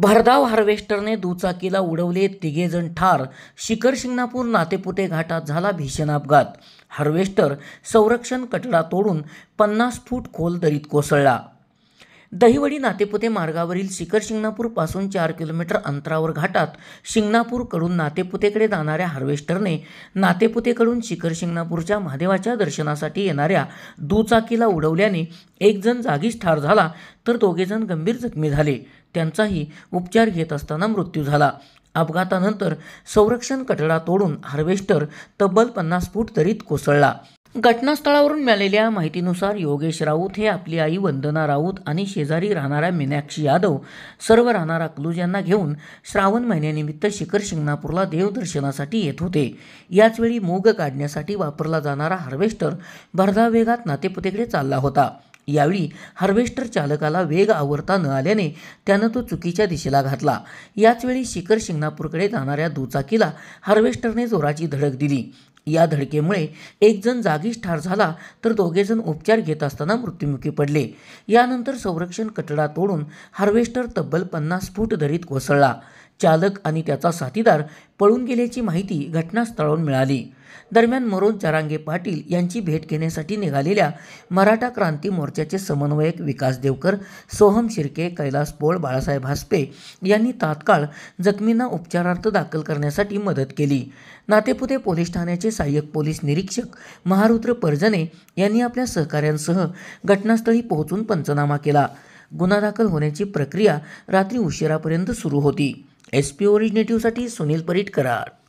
भरधाव हार्वेस्टरने दुचाकीला उडवले तिघेजण ठार शिखर शिंगणापूर नातेपुते घाटात झाला भीषण अपघात हार्वेस्टर संरक्षण कटडा तोडून पन्नास फूट खोल दरीत कोसळला दहिवडी नातेपुते मार्गावरील शिखर शिंगणापूरपासून चार किलोमीटर अंतरावर घाटात शिंगणापूरकडून नातेपुतेकडे जाणाऱ्या हार्वेस्टरने नातेपुतेकडून शिखर शिंगणापूरच्या महादेवाच्या दर्शनासाठी येणाऱ्या दुचाकीला उडवल्याने एकजण जागीच ठार झाला तर दोघेजण गंभीर जखमी झाले त्यांचाही उपचार घेत असताना मृत्यू झाला अपघातानंतर संरक्षण कटडा तोडून हार्वेस्टर तब्बल पन्नास फूट तरीत कोसळला घटनास्थळावरून मिळालेल्या माहितीनुसार योगेश राऊत हे आपली आई वंदना राऊत आणि शेजारी राहणाऱ्या मीनाक्षी यादव सर्व राहणारा क्लूज यांना घेऊन श्रावण महिन्यानिमित्त शिखर शिंगणापूरला देवदर्शनासाठी येत होते याचवेळी मोग काढण्यासाठी वापरला जाणारा हार्वेस्टर भरधा वेगात नातेपुतेकडे चालला होता यावेळी हार्वेस्टर चालकाला वेग आवरता न आल्याने त्यानं तो चुकीच्या दिशेला घातला याचवेळी शिखर शिंगणापूरकडे जाणाऱ्या दुचाकीला हार्वेस्टरने जोराची धडक दिली या धडकेमुळे एकजण जागीच ठार झाला तर दोघेजण उपचार घेत असताना मृत्युमुखी पडले यानंतर संरक्षण कटडा तोडून हार्वेस्टर तब्बल पन्नास फूट दरीत कोसळला चालक आणि त्याचा साथीदार पळून गेल्याची माहिती घटनास्थळावरून मिळाली दरम्यान मरोज चारांगे पाटील यांची भेट घेण्यासाठी निघालेल्या मराठा क्रांती मोर्चाचे समन्वयक विकास देवकर सोहम शिर्के कैलास पोळ बाळासाहेब हासपे यांनी तात्काळ जखमींना उपचारार्थ दाखल करण्यासाठी मदत केली नातेपुते पोलीस ठाण्याचे सहाय्यक पोलीस निरीक्षक महारुद्र परजने यांनी आपल्या सहकाऱ्यांसह घटनास्थळी पोहोचून पंचनामा केला गुन्हा दाखल होण्याची प्रक्रिया रात्री उशिरापर्यंत सुरू होती एस पी ओरिजिनेटिव्हसाठी सुनील परीट कराड